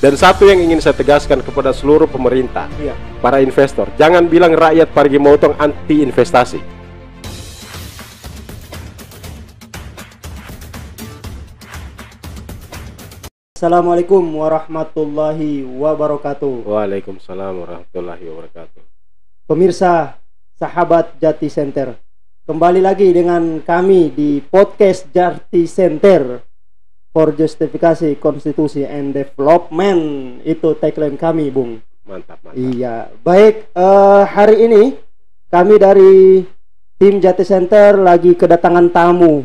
Dan satu yang ingin saya tegaskan kepada seluruh pemerintah, iya. para investor, jangan bilang rakyat Parigi Motong anti investasi. Assalamualaikum warahmatullahi wabarakatuh. Waalaikumsalam warahmatullahi wabarakatuh. Pemirsa sahabat Jati Center, kembali lagi dengan kami di podcast Jati Center for justifikasi konstitusi and development itu tagline kami Bung mantap mantap iya baik uh, hari ini kami dari tim Jati Center lagi kedatangan tamu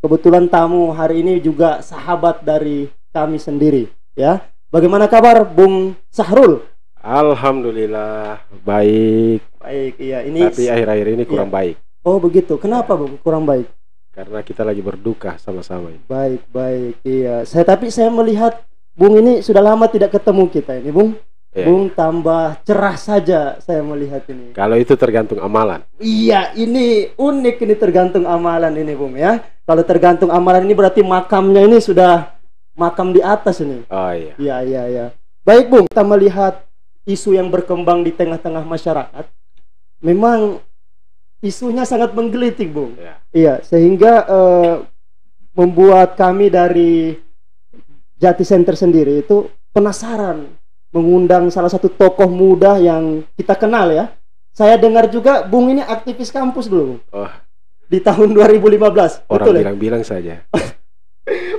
kebetulan tamu hari ini juga sahabat dari kami sendiri ya bagaimana kabar Bung Sahrul Alhamdulillah baik baik iya ini tapi akhir-akhir ini kurang iya. baik oh begitu kenapa Bung kurang baik karena kita lagi berduka sama-sama ini. Baik, baik. Iya, saya tapi saya melihat Bung ini sudah lama tidak ketemu kita ini, Bung. Iya, Bung tambah cerah saja saya melihat ini. Kalau itu tergantung amalan. Iya, ini unik ini tergantung amalan ini, Bung ya. Kalau tergantung amalan ini berarti makamnya ini sudah makam di atas ini. Oh iya. Iya, iya, iya. Baik, Bung, kita melihat isu yang berkembang di tengah-tengah masyarakat. Memang isunya sangat menggelitik, bu, Ya. Iya, sehingga uh, membuat kami dari Jati Center sendiri itu penasaran mengundang salah satu tokoh muda yang kita kenal ya. Saya dengar juga Bung ini aktivis kampus dulu. tahun Oh. Di tahun 2015. Orang ya? bilang-bilang saja.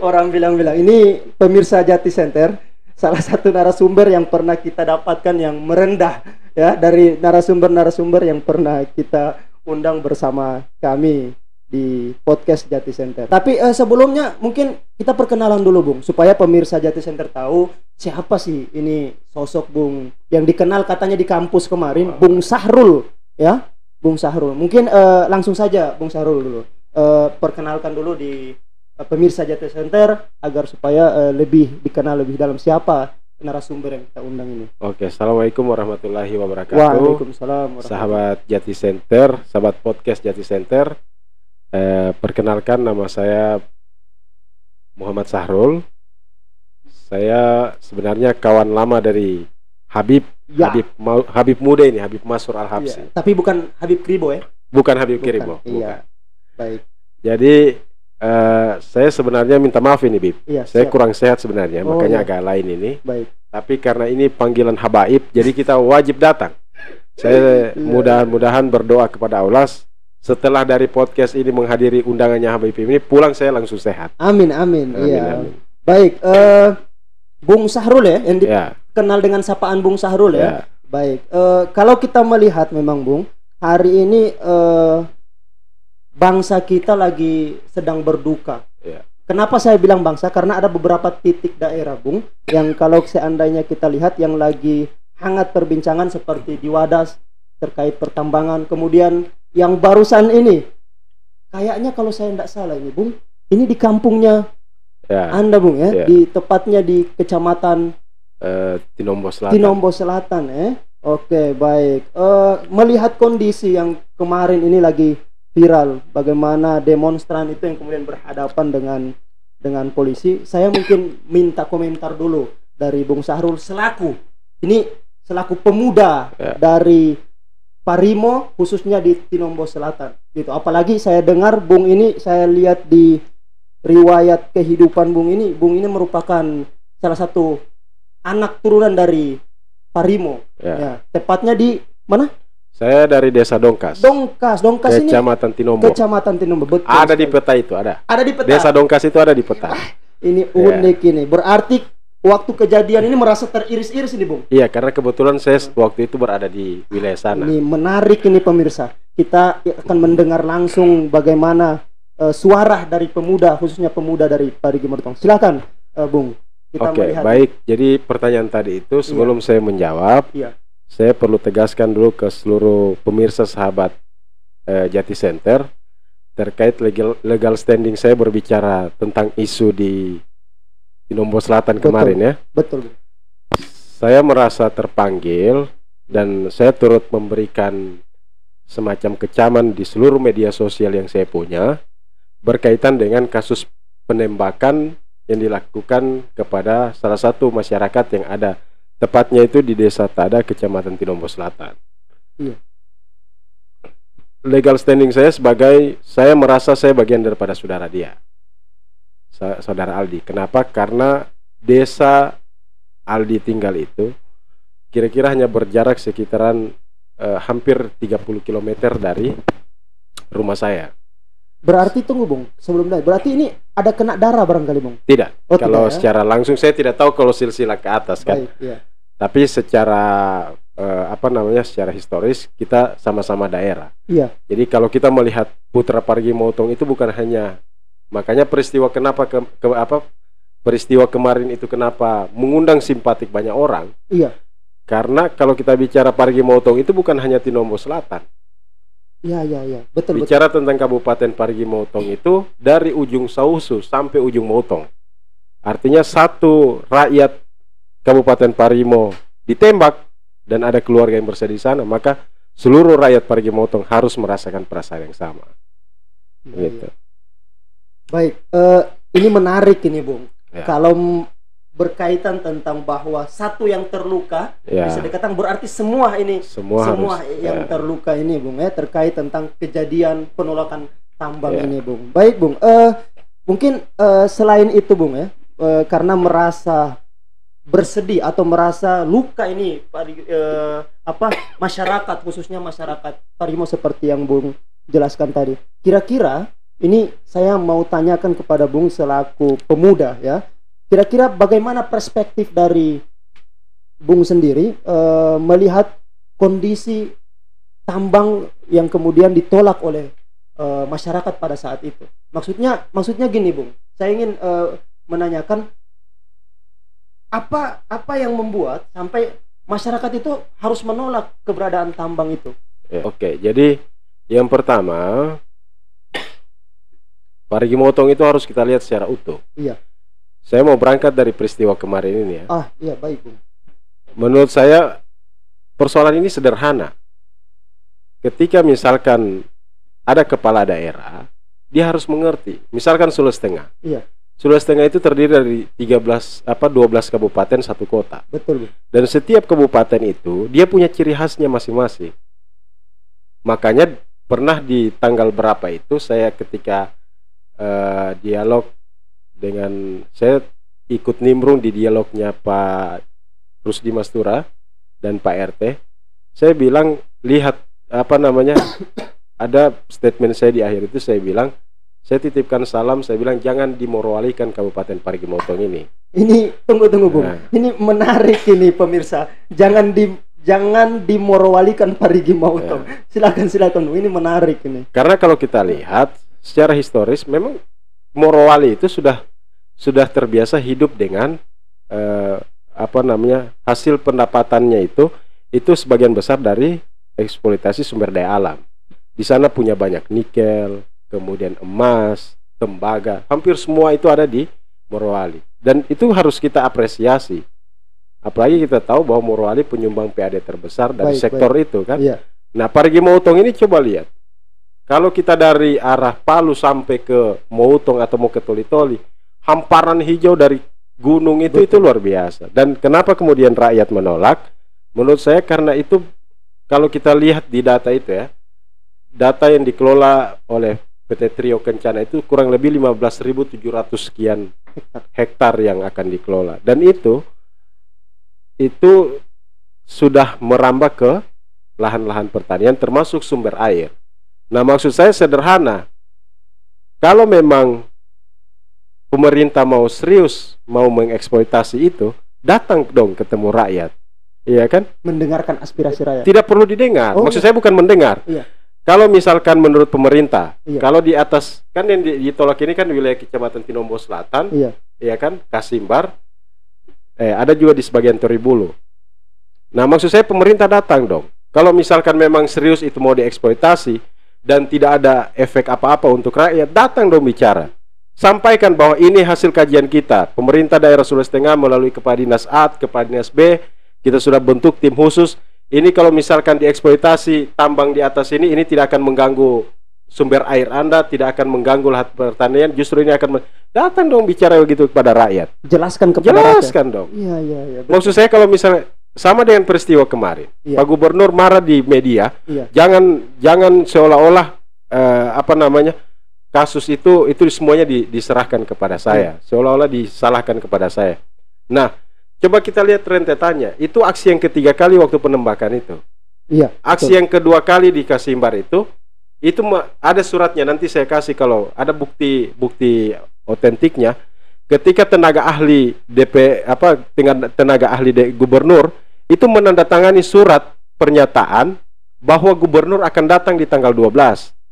Orang bilang-bilang ini pemirsa Jati Center salah satu narasumber yang pernah kita dapatkan yang merendah ya dari narasumber-narasumber yang pernah kita undang bersama kami di podcast Jati Center. Tapi eh, sebelumnya mungkin kita perkenalan dulu Bung supaya pemirsa Jati Center tahu siapa sih ini sosok Bung yang dikenal katanya di kampus kemarin wow. Bung Sahrul ya. Bung Sahrul. Mungkin eh, langsung saja Bung Sahrul dulu. Eh, perkenalkan dulu di eh, pemirsa Jati Center agar supaya uh, lebih dikenal lebih dalam siapa narasumber yang kita undang ini. Oke, assalamualaikum warahmatullahi wabarakatuh. Waalaikumsalam. Warahmatullahi. Sahabat Jati Center, sahabat podcast Jati Center, eh, perkenalkan nama saya Muhammad Sahrul. Saya sebenarnya kawan lama dari Habib, ya. Habib Habib muda ini, Habib Masur Al Habsi. Ya, tapi bukan Habib Kribo ya? Bukan Habib bukan, Kribo. Iya. Baik. Jadi Eh, saya sebenarnya minta maaf ini Bib. Ya, saya siap. kurang sehat sebenarnya, oh, makanya ya. agak lain ini. Baik. Tapi karena ini panggilan habaib, jadi kita wajib datang. Saya iya. mudah-mudahan berdoa kepada Allah setelah dari podcast ini menghadiri undangannya Habib ini, pulang saya langsung sehat. Amin amin. amin, iya. amin. Baik, uh, Bung Sahrul ya yang dikenal ya. dengan sapaan Bung Sahrul ya. ya. Baik, uh, kalau kita melihat memang Bung, hari ini uh, bangsa kita lagi sedang berduka. Yeah. Kenapa saya bilang bangsa? Karena ada beberapa titik daerah, Bung, yang kalau seandainya kita lihat yang lagi hangat perbincangan seperti di Wadas terkait pertambangan, kemudian yang barusan ini, kayaknya kalau saya tidak salah ini, Bung, ini di kampungnya yeah. Anda, Bung, ya, yeah. di tepatnya di kecamatan uh, eh, Tinombo Selatan. Tinombo Selatan, eh. Oke, baik. Uh, melihat kondisi yang kemarin ini lagi viral bagaimana demonstran itu yang kemudian berhadapan dengan dengan polisi saya mungkin minta komentar dulu dari Bung Sahrul selaku ini selaku pemuda ya. dari Parimo khususnya di Tinombo Selatan gitu apalagi saya dengar Bung ini saya lihat di riwayat kehidupan Bung ini Bung ini merupakan salah satu anak turunan dari Parimo ya, ya tepatnya di mana saya dari Desa Dongkas. Dongkas, Dongkas Kecamatan ini Kecamatan Tinombo. Kecamatan Tinombo betul. Ada sekali. di peta itu, ada. Ada di peta. Desa Dongkas itu ada di peta. Ah, ini iya. unik ya. ini. Berarti waktu kejadian ini merasa teriris-iris ini, Bung. Iya, karena kebetulan saya waktu itu berada di wilayah sana. Ini menarik ini pemirsa. Kita akan mendengar langsung bagaimana uh, suara dari pemuda khususnya pemuda dari Parigi Mertong. Silakan, uh, Bung. Oke, okay, baik. Jadi pertanyaan tadi itu sebelum iya. saya menjawab, iya saya perlu tegaskan dulu ke seluruh pemirsa sahabat eh, Jati Center terkait legal, legal standing saya berbicara tentang isu di Nombor Selatan betul, kemarin ya. Betul. Saya merasa terpanggil dan saya turut memberikan semacam kecaman di seluruh media sosial yang saya punya berkaitan dengan kasus penembakan yang dilakukan kepada salah satu masyarakat yang ada Tepatnya itu di Desa Tada, Kecamatan Tinombo Selatan. Iya. Legal standing saya sebagai saya merasa saya bagian daripada saudara dia. saudara Aldi. Kenapa? Karena desa Aldi tinggal itu kira-kira hanya berjarak sekitaran eh, hampir 30 km dari rumah saya. Berarti tunggu Bung, sebelum naik. Berarti ini ada kena darah barangkali Bung? Tidak. Oh, kalau tidak, ya? secara langsung saya tidak tahu kalau silsilah ke atas kan. Baik, iya. Tapi secara eh, apa namanya? secara historis kita sama-sama daerah. Iya. Jadi kalau kita melihat Putra Pargi Motong itu bukan hanya makanya peristiwa kenapa ke, ke apa peristiwa kemarin itu kenapa mengundang simpatik banyak orang? Iya. Karena kalau kita bicara Pargi Motong itu bukan hanya Tinombo Selatan. Ya ya ya Betul, Bicara betul. tentang Kabupaten Parigi Motong itu dari ujung Sausu sampai ujung Motong. Artinya satu rakyat Kabupaten Parimo ditembak dan ada keluarga yang bersedih di sana, maka seluruh rakyat Parigi Motong harus merasakan perasaan yang sama. Ya, gitu. Ya. Baik, uh, ini menarik ini, Bung. Ya. Kalau berkaitan tentang bahwa satu yang terluka ya. bisa dikatakan berarti semua ini semua, semua harus, yang ya. terluka ini bung ya terkait tentang kejadian penolakan tambang ya. ini bung baik bung uh, mungkin uh, selain itu bung ya uh, karena merasa bersedih atau merasa luka ini uh, apa masyarakat khususnya masyarakat Parimo seperti yang bung jelaskan tadi kira-kira ini saya mau tanyakan kepada bung selaku pemuda ya Kira-kira bagaimana perspektif dari Bung sendiri uh, melihat kondisi tambang yang kemudian ditolak oleh uh, masyarakat pada saat itu? Maksudnya, maksudnya gini, Bung. Saya ingin uh, menanyakan apa apa yang membuat sampai masyarakat itu harus menolak keberadaan tambang itu? Ya, Oke, jadi yang pertama, parigi motong itu harus kita lihat secara utuh. Iya. Saya mau berangkat dari peristiwa kemarin ini ya. Ah, iya baik, Bung. Menurut saya persoalan ini sederhana. Ketika misalkan ada kepala daerah, dia harus mengerti. Misalkan Sulawesi Tengah. Iya. Sulawesi Tengah itu terdiri dari 13 apa 12 kabupaten satu kota. Betul. Dan setiap kabupaten itu dia punya ciri khasnya masing-masing. Makanya pernah di tanggal berapa itu saya ketika uh, dialog dengan saya ikut nimbrung di dialognya Pak Rusdi Mastura dan Pak RT. Saya bilang lihat apa namanya ada statement saya di akhir itu saya bilang saya titipkan salam saya bilang jangan dimorowalikan Kabupaten Parigi Motong ini. Ini tunggu tunggu Bung. Nah. Ini menarik ini pemirsa. Jangan di jangan dimorowalikan Parigi Motong. Nah. Silakan silakan. Ini menarik ini. Karena kalau kita lihat secara historis memang Morowali itu sudah sudah terbiasa hidup dengan eh, apa namanya hasil pendapatannya itu itu sebagian besar dari eksploitasi sumber daya alam. Di sana punya banyak nikel, kemudian emas, tembaga, hampir semua itu ada di Morowali. Dan itu harus kita apresiasi. Apalagi kita tahu bahwa Morowali penyumbang PAD terbesar dari baik, sektor baik. itu kan. Ya. Nah, Parigi Mautong ini coba lihat. Kalau kita dari arah Palu sampai ke Moutong atau mau ke Toli-Toli, hamparan hijau dari gunung itu Betul. itu luar biasa. Dan kenapa kemudian rakyat menolak? Menurut saya karena itu kalau kita lihat di data itu ya, data yang dikelola oleh PT Trio Kencana itu kurang lebih 15.700 sekian hektar yang akan dikelola dan itu itu sudah merambah ke lahan-lahan pertanian termasuk sumber air. Nah, maksud saya sederhana. Kalau memang pemerintah mau serius mau mengeksploitasi itu, datang dong ketemu rakyat. Iya kan? Mendengarkan aspirasi rakyat. Tidak perlu didengar. Oh, Maksud iya. saya bukan mendengar. Iya. Kalau misalkan menurut pemerintah, iya. kalau di atas kan yang ditolak ini kan wilayah Kecamatan Tinombo Selatan, iya, iya kan? Kasimbar. Eh, ada juga di sebagian Toribulu. Nah, maksud saya pemerintah datang dong. Kalau misalkan memang serius itu mau dieksploitasi, dan tidak ada efek apa-apa untuk rakyat, datang dong bicara. Sampaikan bahwa ini hasil kajian kita. Pemerintah daerah Sulawesi Tengah melalui Kepala Dinas A, Kepala Dinas B, kita sudah bentuk tim khusus. Ini kalau misalkan dieksploitasi tambang di atas ini, ini tidak akan mengganggu sumber air Anda, tidak akan mengganggu lahan pertanian, justru ini akan datang dong bicara begitu kepada rakyat. Jelaskan kepada Jelaskan rakyat. dong. Iya, iya, iya. Maksud saya kalau misalnya sama dengan peristiwa kemarin. Iya. Pak Gubernur marah di media. Iya. Jangan jangan seolah-olah eh, apa namanya kasus itu itu semuanya di, diserahkan kepada saya, iya. seolah-olah disalahkan kepada saya. Nah, coba kita lihat rentetannya. Itu aksi yang ketiga kali waktu penembakan itu. Iya. Aksi betul. yang kedua kali di Kasimbar itu itu ada suratnya nanti saya kasih kalau ada bukti bukti otentiknya. Ketika tenaga ahli DP apa tenaga ahli de, gubernur itu menandatangani surat pernyataan bahwa gubernur akan datang di tanggal 12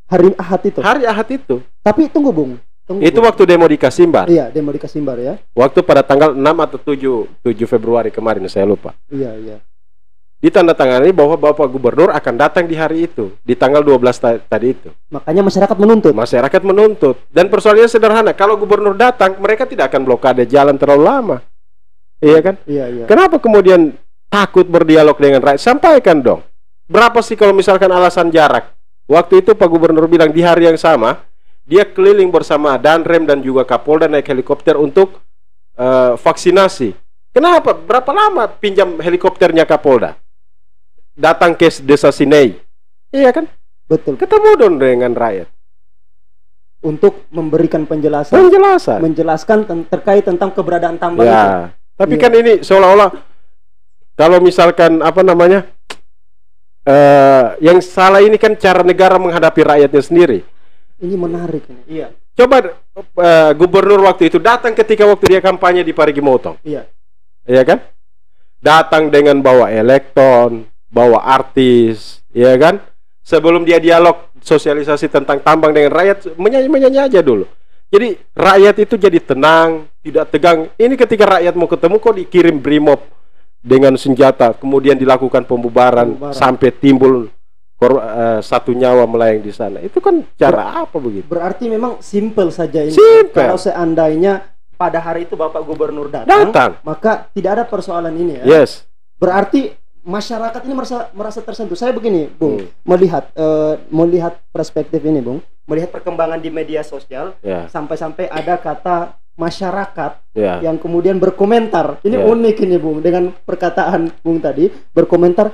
hari Ahad itu. Hari Ahad itu. Tapi tunggu Bung. Tunggu, itu Bung. waktu demo di Kasimbar. Iya, demo di Kasimbar ya. Waktu pada tanggal 6 atau 7 7 Februari kemarin saya lupa. Iya, iya. Ditandatangani bahwa Bapak Gubernur akan datang di hari itu, di tanggal 12 ta tadi itu. Makanya masyarakat menuntut. Masyarakat menuntut. Dan persoalannya sederhana, kalau gubernur datang, mereka tidak akan blokade jalan terlalu lama. Iya kan? Iya, iya. Kenapa kemudian takut berdialog dengan rakyat sampaikan dong berapa sih kalau misalkan alasan jarak waktu itu Pak Gubernur bilang di hari yang sama dia keliling bersama Danrem dan juga Kapolda naik helikopter untuk uh, vaksinasi kenapa berapa lama pinjam helikopternya Kapolda datang ke desa Sinei iya kan betul ketemu dong dengan rakyat untuk memberikan penjelasan penjelasan menjelaskan ten terkait tentang keberadaan tambang ya. itu tapi ya. kan ini seolah-olah kalau misalkan apa namanya uh, yang salah ini kan cara negara menghadapi rakyatnya sendiri ini menarik iya coba uh, gubernur waktu itu datang ketika waktu dia kampanye di Parigi Motong iya iya kan datang dengan bawa elektron bawa artis iya kan sebelum dia dialog sosialisasi tentang tambang dengan rakyat menyanyi menyanyi aja dulu jadi rakyat itu jadi tenang tidak tegang ini ketika rakyat mau ketemu kok dikirim brimob dengan senjata kemudian dilakukan pembubaran, pembubaran. sampai timbul kor, uh, satu nyawa melayang di sana itu kan cara Ber apa begitu berarti memang simple saja ini simple. kalau seandainya pada hari itu bapak gubernur datang, datang. maka tidak ada persoalan ini ya yes berarti masyarakat ini merasa merasa tersentuh. Saya begini, Bung, hmm. melihat uh, melihat perspektif ini, Bung, melihat perkembangan di media sosial sampai ya. sampai-sampai ada kata masyarakat yeah. yang kemudian berkomentar. Ini yeah. unik ini Bung dengan perkataan Bung tadi berkomentar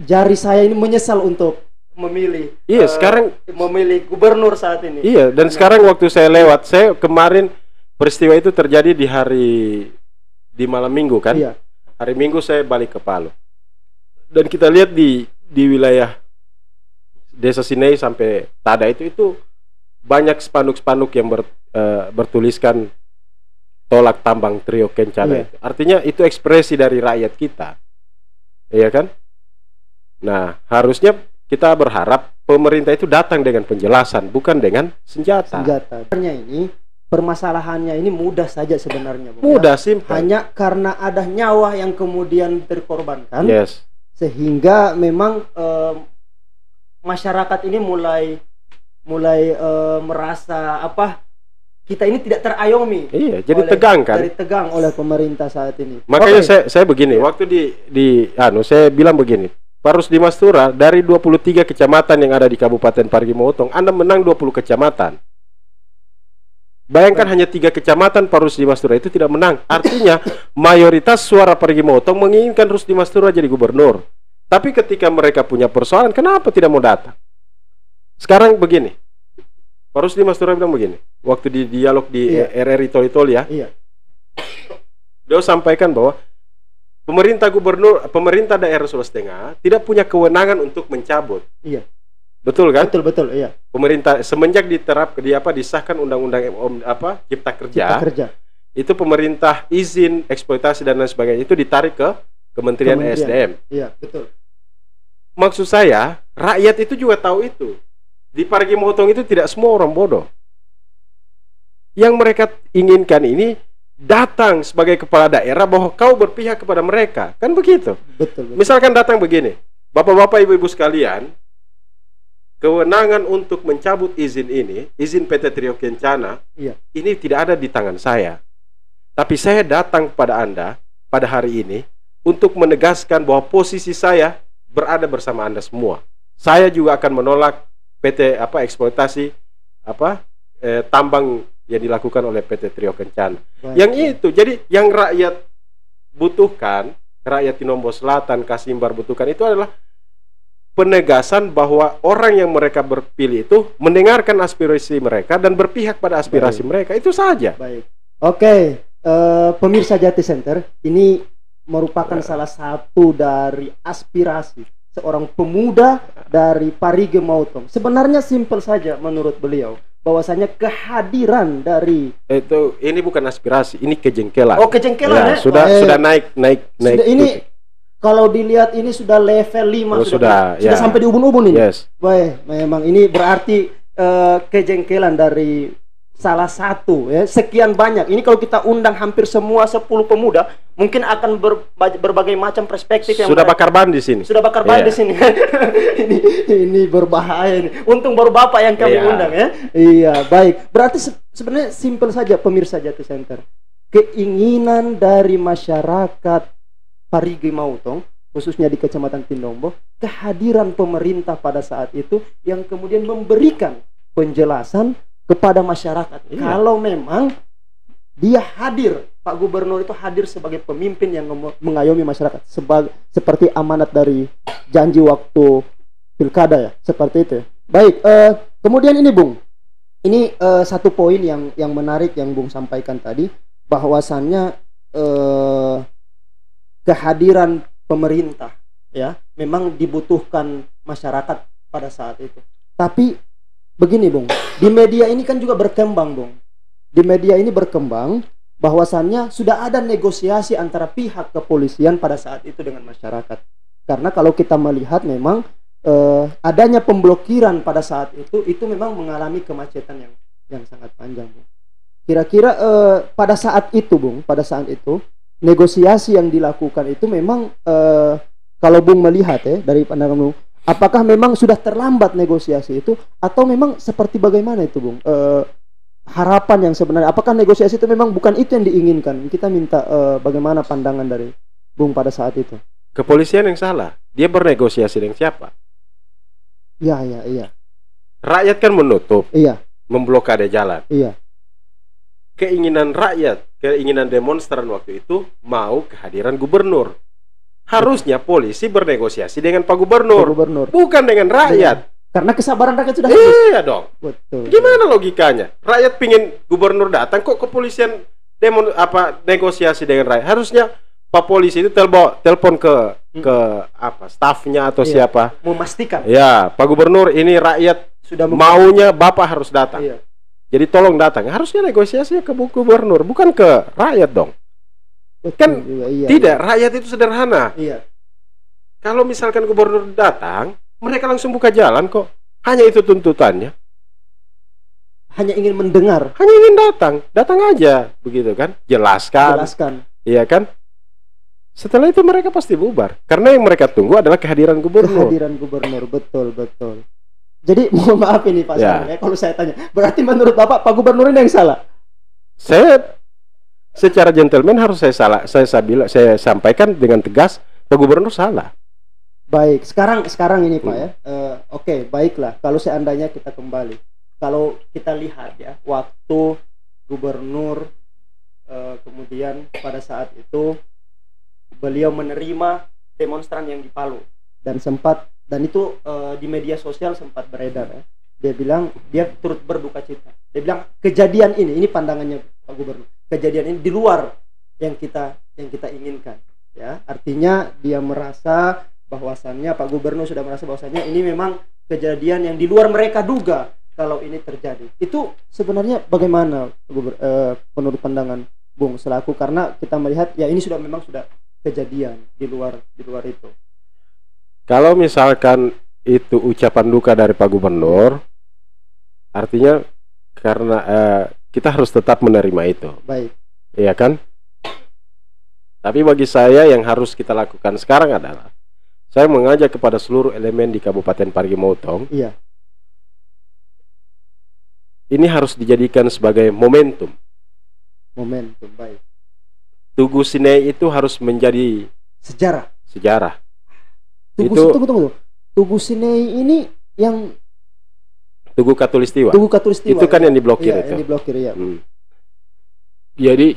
jari saya ini menyesal untuk memilih. Iya, uh, sekarang memilih gubernur saat ini. Iya, dan nah. sekarang waktu saya lewat, saya kemarin peristiwa itu terjadi di hari di malam Minggu kan? Iya. Hari Minggu saya balik ke Palu. Dan kita lihat di di wilayah Desa Sinei sampai Tada itu itu banyak spanduk-spanduk yang ber, uh, bertuliskan tolak tambang trio kencana yeah. itu. Artinya itu ekspresi dari rakyat kita. Iya kan? Nah, harusnya kita berharap pemerintah itu datang dengan penjelasan bukan dengan senjata. Senjata. ini permasalahannya ini mudah saja sebenarnya. Bukan? Ya. Mudah simpel. Hanya karena ada nyawa yang kemudian terkorbankan. Yes. Sehingga memang eh, masyarakat ini mulai mulai uh, merasa apa kita ini tidak terayomi. Iya, jadi oleh, tegang kan? Dari tegang oleh pemerintah saat ini. Makanya okay. saya saya begini, yeah. waktu di di anu saya bilang begini, Parus di Mastura dari 23 kecamatan yang ada di Kabupaten Parigi Motong, Anda menang 20 kecamatan. Bayangkan okay. hanya tiga kecamatan Parus di Mastura itu tidak menang. Artinya mayoritas suara Parigi Motong menginginkan Rusdi Mastura jadi gubernur. Tapi ketika mereka punya persoalan, kenapa tidak mau datang? Sekarang begini. Pak Rusli Mas Tura bilang begini. Waktu di dialog di iya. RRI Toli Toli ya. Iya. dia sampaikan bahwa pemerintah gubernur, pemerintah daerah Sulawesi Tengah tidak punya kewenangan untuk mencabut. Iya. Betul kan? Betul betul iya. Pemerintah semenjak diterap di apa disahkan undang-undang apa Cipta Kerja. Cipta Kerja. Itu pemerintah izin eksploitasi dan lain sebagainya itu ditarik ke Kementerian, Kementerian. E SDM. Iya, betul. Maksud saya, rakyat itu juga tahu itu. Di Parigi Motong itu tidak semua orang bodoh. Yang mereka inginkan ini datang sebagai kepala daerah bahwa kau berpihak kepada mereka. Kan begitu? Betul. betul. Misalkan datang begini, Bapak-bapak, Ibu-ibu sekalian, kewenangan untuk mencabut izin ini, izin PT Trio Kencana, iya. ini tidak ada di tangan saya. Tapi saya datang kepada Anda pada hari ini untuk menegaskan bahwa posisi saya berada bersama Anda semua. Saya juga akan menolak PT apa eksploitasi apa eh, tambang yang dilakukan oleh PT Trio Kencan. Baik. Yang itu jadi yang rakyat butuhkan, rakyat di Tinombo Selatan, Kasimbar butuhkan itu adalah penegasan bahwa orang yang mereka berpilih itu mendengarkan aspirasi mereka dan berpihak pada aspirasi Baik. mereka itu saja. Baik. Oke, okay. uh, eh, pemirsa Jati Center, ini merupakan nah. salah satu dari aspirasi seorang pemuda dari Parige Mautong. Sebenarnya simpel saja menurut beliau bahwasanya kehadiran dari itu ini bukan aspirasi, ini kejengkelan. Oh, kejengkelan ya. ya? Sudah eh. sudah naik naik naik. ini gitu. kalau dilihat ini sudah level 5 oh, sudah sudah, sudah ya. sampai di ubun-ubun ini. Yes. Baik, memang ini berarti uh, kejengkelan dari salah satu ya sekian banyak ini kalau kita undang hampir semua 10 pemuda mungkin akan ber, berbagai macam perspektif yang sudah bakar ban di sini sudah bakar ban yeah. di iya. sini ini ini berbahaya ini untung baru bapak yang kami yeah. undang ya iya baik berarti se sebenarnya simple saja pemirsa jatuh center keinginan dari masyarakat Parigi Mautong khususnya di Kecamatan Tindombo kehadiran pemerintah pada saat itu yang kemudian memberikan penjelasan kepada masyarakat. Iya. Kalau memang dia hadir, Pak Gubernur itu hadir sebagai pemimpin yang mengayomi masyarakat sebagai seperti amanat dari janji waktu pilkada ya, seperti itu. Ya. Baik, uh, kemudian ini Bung. Ini uh, satu poin yang yang menarik yang Bung sampaikan tadi bahwasannya uh, kehadiran pemerintah ya memang dibutuhkan masyarakat pada saat itu. Tapi begini Bung, di media ini kan juga berkembang Bung. Di media ini berkembang bahwasannya sudah ada negosiasi antara pihak kepolisian pada saat itu dengan masyarakat. Karena kalau kita melihat memang eh, adanya pemblokiran pada saat itu itu memang mengalami kemacetan yang yang sangat panjang Bung. Kira-kira eh, pada saat itu Bung, pada saat itu negosiasi yang dilakukan itu memang eh, kalau Bung melihat ya dari pandangan Bung Apakah memang sudah terlambat negosiasi itu atau memang seperti bagaimana itu, Bung? E, harapan yang sebenarnya apakah negosiasi itu memang bukan itu yang diinginkan kita minta e, bagaimana pandangan dari Bung pada saat itu kepolisian yang salah dia bernegosiasi dengan siapa Iya, iya, iya rakyat kan menutup iya memblokade jalan iya keinginan rakyat keinginan demonstran waktu itu mau kehadiran gubernur Harusnya polisi bernegosiasi dengan Pak Gubernur, Pak Gubernur. bukan dengan iya. rakyat. Ya, karena kesabaran rakyat sudah habis. Iya dong. Betul. Gimana logikanya? Rakyat pingin gubernur datang kok kepolisian demo apa negosiasi dengan rakyat. Harusnya Pak Polisi itu telepon telepon ke hmm. ke apa stafnya atau iya. siapa? Memastikan. Ya, Pak Gubernur ini rakyat sudah maunya Bapak harus datang. Iya. Jadi tolong datang. Harusnya negosiasi ke Bu Gubernur, bukan ke rakyat dong kan juga, iya, tidak iya. rakyat itu sederhana iya. kalau misalkan gubernur datang mereka langsung buka jalan kok hanya itu tuntutannya hanya ingin mendengar hanya ingin datang datang aja begitu kan jelaskan jelaskan iya kan setelah itu mereka pasti bubar karena yang mereka tunggu adalah kehadiran gubernur kehadiran gubernur betul betul jadi mohon maaf ini Pak ya. Sarang, ya, kalau saya tanya berarti menurut Bapak Pak Gubernur ini yang salah saya secara gentleman harus saya salah saya sambil saya sampaikan dengan tegas Pak Gubernur salah. Baik, sekarang sekarang ini Pak hmm. ya. Uh, Oke, okay, baiklah. Kalau seandainya kita kembali, kalau kita lihat ya waktu Gubernur uh, kemudian pada saat itu beliau menerima demonstran yang di Palu dan sempat dan itu uh, di media sosial sempat beredar ya. Dia bilang dia turut berduka cita. Dia bilang kejadian ini ini pandangannya Pak Gubernur kejadian ini di luar yang kita yang kita inginkan ya artinya dia merasa bahwasannya Pak Gubernur sudah merasa bahwasannya ini memang kejadian yang di luar mereka duga kalau ini terjadi itu sebenarnya bagaimana eh, menurut pandangan Bung selaku karena kita melihat ya ini sudah memang sudah kejadian di luar di luar itu kalau misalkan itu ucapan duka dari Pak Gubernur artinya karena eh, kita harus tetap menerima itu. Baik. Iya kan? Tapi bagi saya yang harus kita lakukan sekarang adalah saya mengajak kepada seluruh elemen di Kabupaten Parigi Mautong. Iya. Ini harus dijadikan sebagai momentum. Momentum, baik. Tugu Sine itu harus menjadi sejarah. Sejarah. Tugu, itu, tunggu, tunggu, tunggu. Tugu Sine ini yang Tugu Katulistiwa. Tugu Katulistiwa. Itu kan ya. yang diblokir ya, itu. Yang diblokir ya. Hmm. Jadi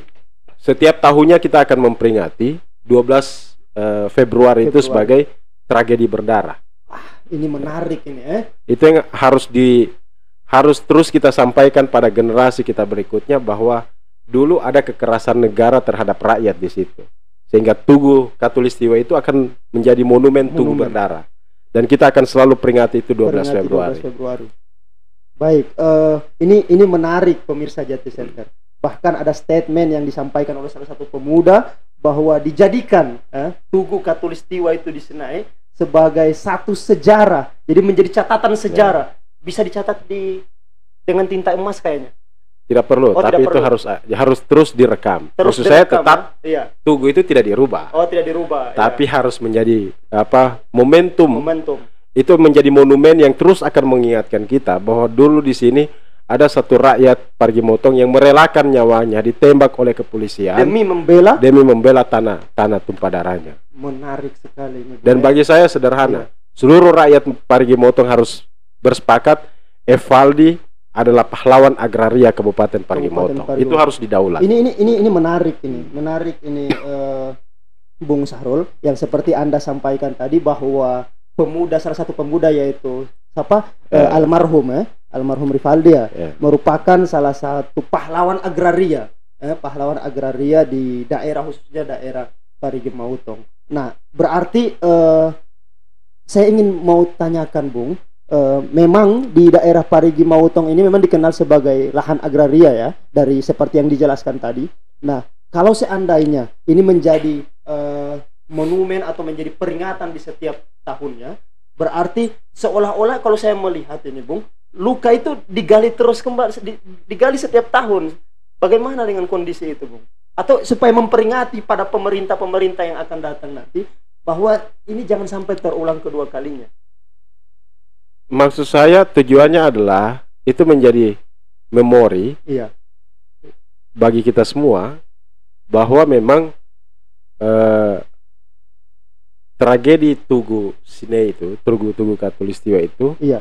setiap tahunnya kita akan memperingati 12 uh, Februari, Februari itu sebagai tragedi berdarah. Ah, ini menarik ini eh. Itu yang harus di harus terus kita sampaikan pada generasi kita berikutnya bahwa dulu ada kekerasan negara terhadap rakyat di situ. Sehingga Tugu Katulistiwa itu akan menjadi monumen, monumen. Tugu Berdarah. Dan kita akan selalu peringati itu 12 peringati Februari. 12 Februari. Baik, uh, ini ini menarik pemirsa Jati Center. Bahkan ada statement yang disampaikan oleh salah satu pemuda bahwa dijadikan eh, Tugu Katulistiwa itu di senai sebagai satu sejarah. Jadi menjadi catatan sejarah. Bisa dicatat di dengan tinta emas kayaknya. Tidak perlu, oh, tapi tidak itu perlu. harus eh, ya harus terus direkam. Terus Maksud direkam, saya tetap ya? Iya. Tugu itu tidak dirubah. Oh, tidak dirubah. Tapi ya. harus menjadi apa? momentum. Momentum itu menjadi monumen yang terus akan mengingatkan kita bahwa dulu di sini ada satu rakyat Pargi Motong yang merelakan nyawanya ditembak oleh kepolisian demi membela demi membela tanah tanah tumpah darahnya. Menarik sekali. Ini Dan ya. bagi saya sederhana, iya. seluruh rakyat Pargi Motong harus bersepakat Evaldi adalah pahlawan agraria Kabupaten Pargi Motong. Itu harus didaulat. Ini ini ini ini menarik ini, menarik ini uh, Bung Sahrul yang seperti Anda sampaikan tadi bahwa pemuda salah satu pemuda yaitu siapa yeah. uh, eh, almarhum eh almarhum Rivaldi ya eh. merupakan salah satu pahlawan agraria eh, pahlawan agraria di daerah khususnya daerah Parigi Mautong. Nah, berarti uh, saya ingin mau tanyakan Bung, uh, memang di daerah Parigi Mautong ini memang dikenal sebagai lahan agraria ya dari seperti yang dijelaskan tadi. Nah, kalau seandainya ini menjadi uh, monumen atau menjadi peringatan di setiap tahunnya berarti seolah-olah kalau saya melihat ini Bung luka itu digali terus kembali digali setiap tahun bagaimana dengan kondisi itu Bung atau supaya memperingati pada pemerintah-pemerintah yang akan datang nanti bahwa ini jangan sampai terulang kedua kalinya maksud saya tujuannya adalah itu menjadi memori iya. bagi kita semua bahwa memang eh, tragedi Tugu Sine itu, Tugu Tugu Katulistiwa itu, iya.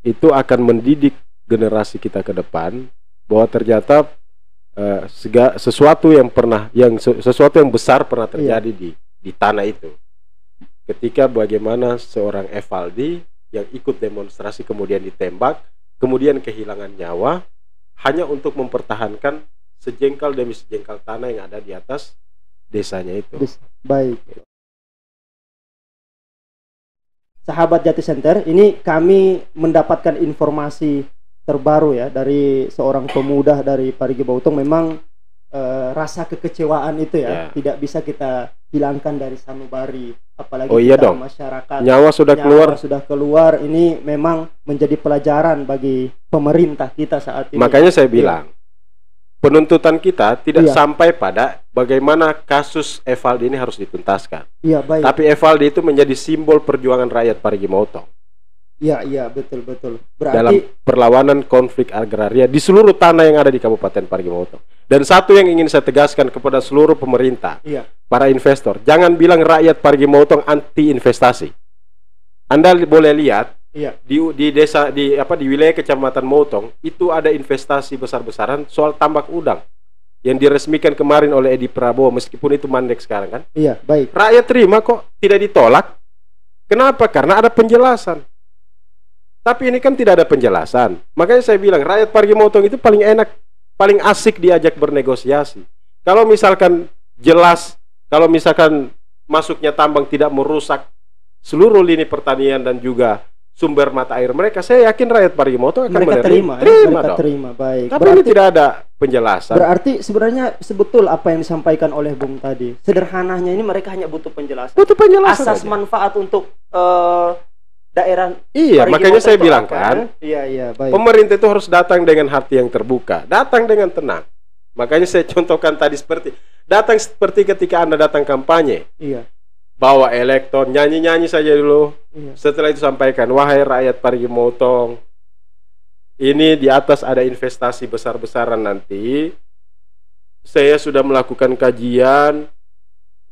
itu akan mendidik generasi kita ke depan bahwa ternyata uh, sega, sesuatu yang pernah, yang sesuatu yang besar pernah iya. terjadi iya. di di tanah itu. Ketika bagaimana seorang Evaldi yang ikut demonstrasi kemudian ditembak, kemudian kehilangan nyawa hanya untuk mempertahankan sejengkal demi sejengkal tanah yang ada di atas desanya itu. Baik sahabat Jati Center ini kami mendapatkan informasi terbaru ya dari seorang pemuda dari Parigi Bautong memang eh, rasa kekecewaan itu ya, ya tidak bisa kita hilangkan dari sanubari apalagi oh, iya dong. masyarakat nyawa sudah nyawa keluar sudah keluar ini memang menjadi pelajaran bagi pemerintah kita saat ini makanya saya iya. bilang penuntutan kita tidak iya. sampai pada bagaimana kasus Evaldi ini harus dituntaskan. Iya, baik. Tapi Evaldi itu menjadi simbol perjuangan rakyat Parigi Motong. Iya, iya, betul, betul. Berarti dalam perlawanan konflik agraria di seluruh tanah yang ada di Kabupaten Parigi Motong. Dan satu yang ingin saya tegaskan kepada seluruh pemerintah, iya. para investor, jangan bilang rakyat Parigi Motong anti investasi. Anda boleh lihat Iya. Di di desa di apa di wilayah Kecamatan Motong itu ada investasi besar-besaran soal tambak udang yang diresmikan kemarin oleh Edi Prabowo meskipun itu mandek sekarang kan. Iya, baik. Rakyat terima kok, tidak ditolak. Kenapa? Karena ada penjelasan. Tapi ini kan tidak ada penjelasan. Makanya saya bilang rakyat Parigi Motong itu paling enak, paling asik diajak bernegosiasi. Kalau misalkan jelas, kalau misalkan masuknya tambang tidak merusak seluruh lini pertanian dan juga sumber mata air mereka, saya yakin rakyat Parimoto akan mereka menerima. terima, terima, mereka dong. terima baik. Tapi berarti, ini tidak ada penjelasan. Berarti sebenarnya sebetul apa yang disampaikan oleh Bung tadi. Sederhananya ini mereka hanya butuh penjelasan. Butuh penjelasan. Asas aja. manfaat untuk uh, daerah Iya, Parigi makanya saya bilang apa, kan. Iya, iya, baik. Pemerintah itu harus datang dengan hati yang terbuka, datang dengan tenang. Makanya saya contohkan tadi seperti datang seperti ketika Anda datang kampanye. Iya bawa elektron nyanyi-nyanyi saja dulu iya. setelah itu sampaikan wahai rakyat motong ini di atas ada investasi besar-besaran nanti saya sudah melakukan kajian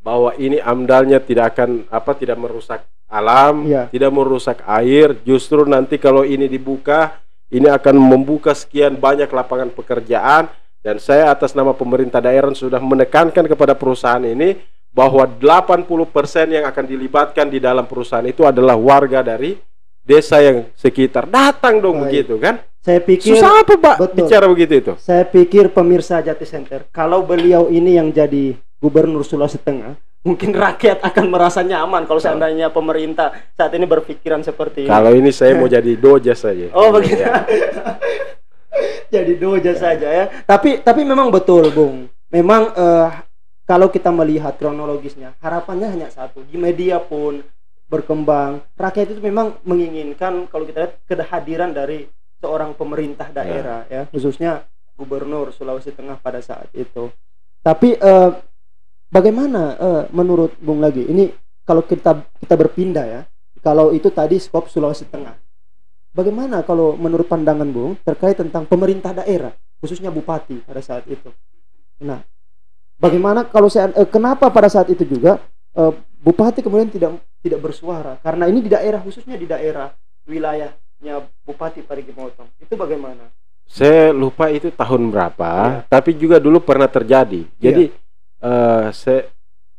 bahwa ini amdalnya tidak akan apa tidak merusak alam iya. tidak merusak air justru nanti kalau ini dibuka ini akan membuka sekian banyak lapangan pekerjaan dan saya atas nama pemerintah daerah sudah menekankan kepada perusahaan ini bahwa 80% yang akan dilibatkan di dalam perusahaan itu adalah warga dari desa yang sekitar. Datang dong Baik. begitu kan? Saya pikir susah apa Pak betul. bicara begitu itu? Saya pikir pemirsa Jati Center, kalau beliau ini yang jadi gubernur Sulawesi Tengah, mungkin rakyat akan merasa nyaman kalau seandainya pemerintah saat ini berpikiran seperti ini. Kalau ini saya mau jadi doja saja. Oh iya. begitu. jadi doja saja ya. Tapi tapi memang betul, Bung. Memang uh, kalau kita melihat kronologisnya harapannya hanya satu di media pun berkembang rakyat itu memang menginginkan kalau kita lihat kehadiran dari seorang pemerintah ya. daerah ya, ya khususnya gubernur Sulawesi Tengah pada saat itu tapi eh, bagaimana eh, menurut Bung lagi ini kalau kita kita berpindah ya kalau itu tadi skop Sulawesi Tengah bagaimana kalau menurut pandangan Bung terkait tentang pemerintah daerah khususnya bupati pada saat itu nah Bagaimana kalau saya eh, kenapa pada saat itu juga eh, bupati kemudian tidak tidak bersuara karena ini di daerah khususnya di daerah wilayahnya Bupati Parigi Motong. Itu bagaimana? Saya lupa itu tahun berapa, ya. tapi juga dulu pernah terjadi. Iya. Jadi ya. eh, saya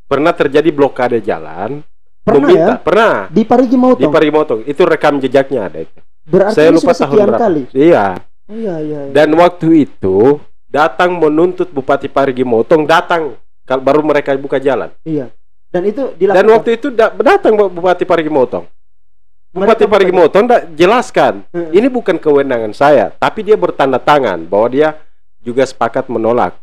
pernah terjadi blokade jalan. Pernah meminta, ya? Pernah. Di Parigi Motong. Di Parigi Motong. Itu rekam jejaknya ada itu. Berarti saya lupa tahun berapa. Kali. Iya. Oh, iya, iya, iya. Dan waktu itu datang menuntut Bupati Parigi Motong datang kalau baru mereka buka jalan. Iya. Dan itu dilakukan. Dan waktu itu datang Bupati Parigi Motong. Bupati Parigi Motong Motong jelaskan, hmm. ini bukan kewenangan saya, tapi dia bertanda tangan bahwa dia juga sepakat menolak.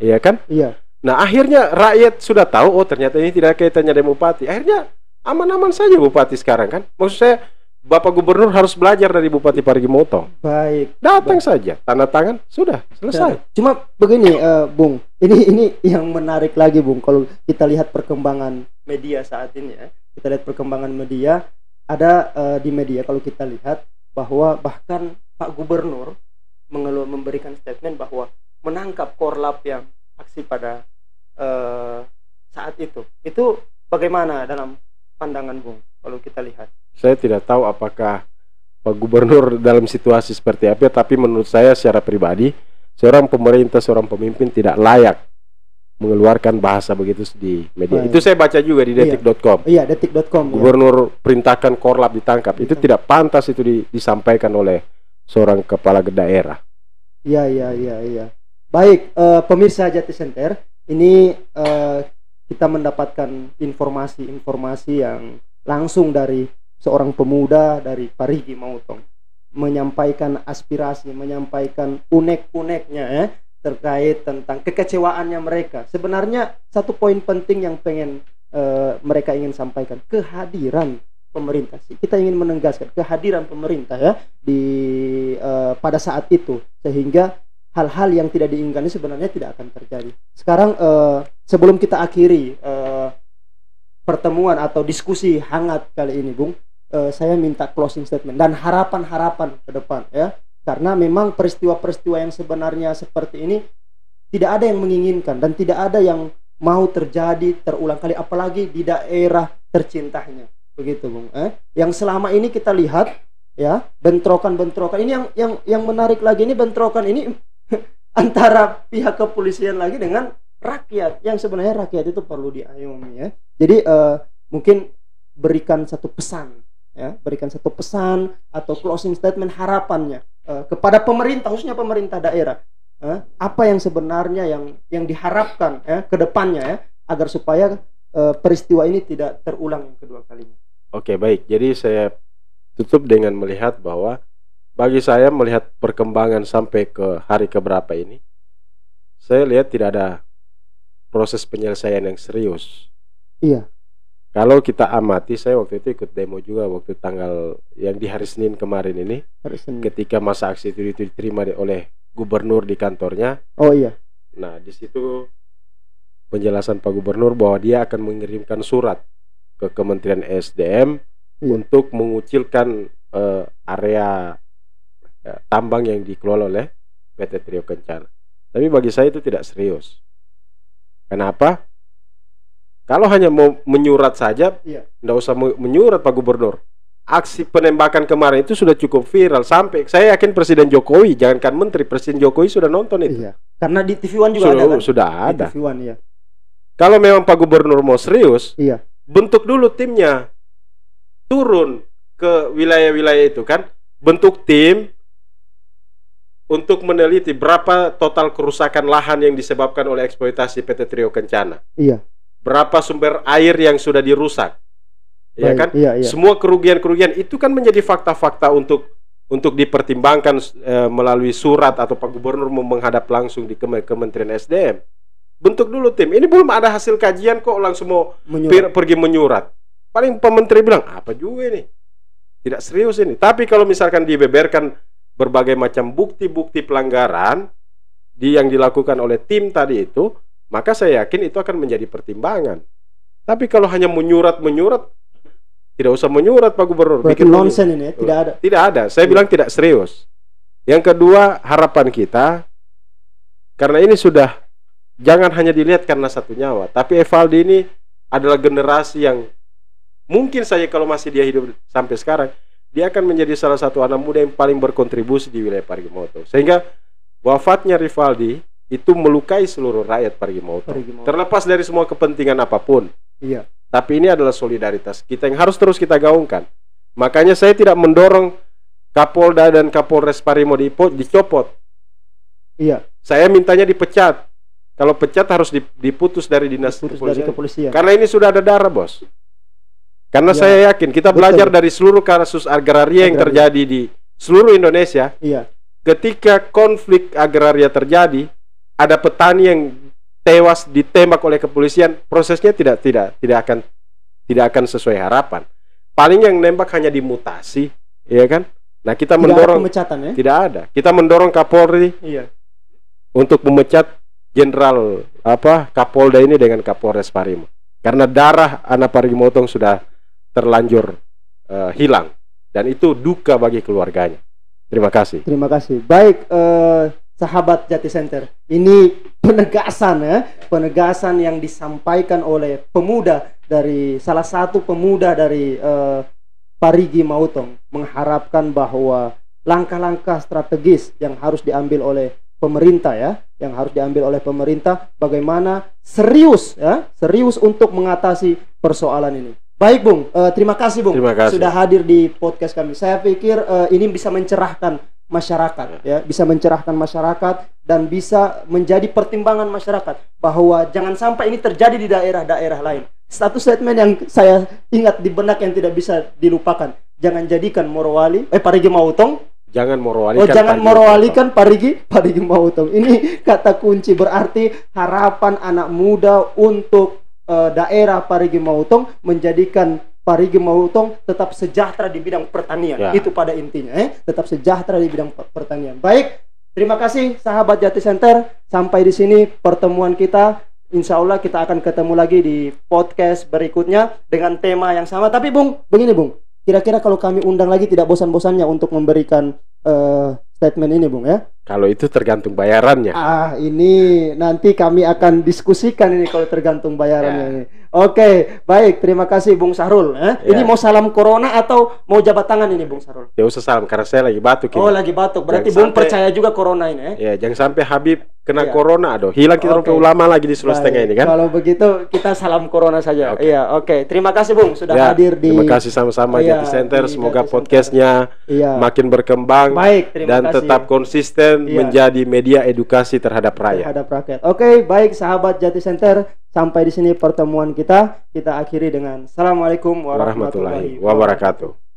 Iya kan? Iya. Nah, akhirnya rakyat sudah tahu oh ternyata ini tidak kaitannya dengan Bupati. Akhirnya aman-aman saja Bupati sekarang kan. Maksud saya Bapak Gubernur harus belajar dari Bupati Parigi Motong. Baik. Datang Baik. saja, tanda tangan, sudah selesai. Cuma begini, uh, Bung, ini ini yang menarik lagi, Bung. Kalau kita lihat perkembangan media saat ini ya, kita lihat perkembangan media ada uh, di media kalau kita lihat bahwa bahkan Pak Gubernur mengeluh memberikan statement bahwa menangkap korlap yang aksi pada uh, saat itu. Itu bagaimana dalam pandangan Bung? kalau kita lihat. Saya tidak tahu apakah Pak Gubernur dalam situasi seperti apa, tapi menurut saya secara pribadi, seorang pemerintah, seorang pemimpin tidak layak mengeluarkan bahasa begitu di media. Baik. Itu saya baca juga di detik.com. Iya, detik.com. Iya, iya. Gubernur perintahkan Korlap ditangkap. Itu tidak pantas itu di, disampaikan oleh seorang kepala daerah. Iya, iya, iya, iya. Baik, uh, pemirsa Jati Center, ini uh, kita mendapatkan informasi-informasi yang langsung dari seorang pemuda dari Parigi Mautong menyampaikan aspirasi, menyampaikan unek-uneknya ya terkait tentang kekecewaannya mereka. Sebenarnya satu poin penting yang pengen uh, mereka ingin sampaikan kehadiran pemerintah sih. Kita ingin menegaskan kehadiran pemerintah ya di uh, pada saat itu sehingga hal-hal yang tidak diinginkan sebenarnya tidak akan terjadi. Sekarang uh, sebelum kita akhiri uh, pertemuan atau diskusi hangat kali ini, Bung. Uh, saya minta closing statement dan harapan-harapan ke depan ya. Karena memang peristiwa-peristiwa yang sebenarnya seperti ini tidak ada yang menginginkan dan tidak ada yang mau terjadi terulang kali apalagi di daerah tercintanya. Begitu, Bung. Eh, yang selama ini kita lihat ya, bentrokan-bentrokan ini yang yang yang menarik lagi ini bentrokan ini antara pihak kepolisian lagi dengan rakyat yang sebenarnya rakyat itu perlu diayomi ya. Jadi uh, mungkin berikan satu pesan ya, berikan satu pesan atau closing statement harapannya uh, kepada pemerintah khususnya pemerintah daerah. Uh, apa yang sebenarnya yang yang diharapkan ya ke depannya ya agar supaya uh, peristiwa ini tidak terulang yang kedua kalinya. Oke, baik. Jadi saya tutup dengan melihat bahwa bagi saya melihat perkembangan sampai ke hari keberapa ini saya lihat tidak ada proses penyelesaian yang serius. Iya. Kalau kita amati, saya waktu itu ikut demo juga waktu tanggal yang di hari Senin kemarin ini. Hari Senin. Ketika masa aksi itu, itu diterima oleh gubernur di kantornya. Oh iya. Nah di situ penjelasan Pak Gubernur bahwa dia akan mengirimkan surat ke Kementerian SDM iya. untuk mengucilkan uh, area uh, tambang yang dikelola oleh PT Trio Kencana. Tapi bagi saya itu tidak serius. Kenapa? Kalau hanya mau menyurat saja, iya. usah menyurat Pak Gubernur. Aksi penembakan kemarin itu sudah cukup viral sampai saya yakin Presiden Jokowi, jangankan Menteri, Presiden Jokowi sudah nonton itu. Iya. Karena di TV One juga sudah, ada kan? Sudah ada. Di TV One, iya. Kalau memang Pak Gubernur mau serius, iya. bentuk dulu timnya, turun ke wilayah-wilayah itu kan, bentuk tim, untuk meneliti berapa total kerusakan lahan yang disebabkan oleh eksploitasi PT Trio Kencana. Iya. Berapa sumber air yang sudah dirusak? Iya Baik, ya kan? Iya, iya. Semua kerugian-kerugian itu kan menjadi fakta-fakta untuk untuk dipertimbangkan e, melalui surat atau Pak Gubernur menghadap langsung di Kementerian SDM. Bentuk dulu tim. Ini belum ada hasil kajian kok langsung mau menyurat. Per, pergi menyurat. Paling pemerintah bilang apa juga ini? Tidak serius ini. Tapi kalau misalkan dibeberkan berbagai macam bukti-bukti pelanggaran di yang dilakukan oleh tim tadi itu, maka saya yakin itu akan menjadi pertimbangan. Tapi kalau hanya menyurat-menyurat, tidak usah menyurat Pak Gubernur. Bikin nonsen ini, ya? tidak ada. Tidak ada. Saya bilang tidak serius. Yang kedua, harapan kita karena ini sudah jangan hanya dilihat karena satu nyawa, tapi Evaldi ini adalah generasi yang mungkin saja kalau masih dia hidup sampai sekarang dia akan menjadi salah satu anak muda yang paling berkontribusi di wilayah Parigimoto. Sehingga wafatnya Rivaldi itu melukai seluruh rakyat Parigimoto. Parigimoto. Terlepas dari semua kepentingan apapun. Iya. Tapi ini adalah solidaritas kita yang harus terus kita gaungkan. Makanya saya tidak mendorong Kapolda dan Kapolres Parimo dicopot. Iya. Saya mintanya dipecat. Kalau pecat harus diputus dari dinas diputus Dari kepolisian. Karena ini sudah ada darah, Bos. Karena ya. saya yakin kita belajar dari seluruh kasus agraria yang terjadi di seluruh Indonesia. Iya. Ketika konflik agraria terjadi, ada petani yang tewas ditembak oleh kepolisian, prosesnya tidak tidak tidak akan tidak akan sesuai harapan. Paling yang nembak hanya dimutasi, ya kan? Nah, kita tidak mendorong ada ya? Tidak ada. Kita mendorong Kapolri iya. untuk memecat Jenderal apa Kapolda ini dengan Kapolres Parimo. Karena darah anak Parimotong sudah terlanjur uh, hilang dan itu duka bagi keluarganya. Terima kasih. Terima kasih. Baik uh, sahabat Jati Center, ini penegasan ya, penegasan yang disampaikan oleh pemuda dari salah satu pemuda dari uh, Parigi Mautong mengharapkan bahwa langkah-langkah strategis yang harus diambil oleh pemerintah ya, yang harus diambil oleh pemerintah bagaimana serius ya, serius untuk mengatasi persoalan ini. Baik Bung, uh, terima kasih Bung terima kasih. sudah hadir di podcast kami. Saya pikir uh, ini bisa mencerahkan masyarakat ya. ya, bisa mencerahkan masyarakat dan bisa menjadi pertimbangan masyarakat bahwa jangan sampai ini terjadi di daerah-daerah lain. Satu statement yang saya ingat di benak yang tidak bisa dilupakan. Jangan jadikan Morowali eh Parigi Mautong jangan Morowali oh, jangan Morowali kan Parigi Parigi Mautong. Ini kata kunci berarti harapan anak muda untuk Eh, daerah Parigi Mautong menjadikan Parigi Mautong tetap sejahtera di bidang pertanian. Ya. Itu pada intinya, eh? tetap sejahtera di bidang pertanian. Baik, terima kasih sahabat Jati Center. Sampai di sini pertemuan kita. Insya Allah kita akan ketemu lagi di podcast berikutnya dengan tema yang sama. Tapi Bung, begini Bung, kira-kira kalau kami undang lagi tidak bosan-bosannya untuk memberikan uh, statement ini Bung ya? Kalau itu tergantung bayarannya. Ah, ini nanti kami akan diskusikan ini kalau tergantung bayarannya yeah. ini. Oke, baik. Terima kasih Bung Sarul. Eh, yeah. Ini mau salam corona atau mau jabat tangan ini Bung Sarul? Ya usah salam karena saya lagi batuk. Ini. Oh, lagi batuk. Berarti Bung percaya juga corona ini? Eh? Ya, jangan sampai Habib kena iya. corona doh. Hilang kita okay. ulama lagi di Sulawesi Tengah ini kan. Kalau begitu kita salam corona saja. Okay. Iya, oke. Okay. Terima kasih Bung sudah ya, hadir di Terima kasih sama-sama iya, Jati Center. Di Semoga podcastnya iya. makin berkembang baik, dan kasih. tetap konsisten iya. menjadi media edukasi terhadap rakyat. Terhadap rakyat. Oke, okay, baik sahabat Jati Center, sampai di sini pertemuan kita. Kita akhiri dengan Assalamualaikum warahmatullahi, warahmatullahi wabarakatuh.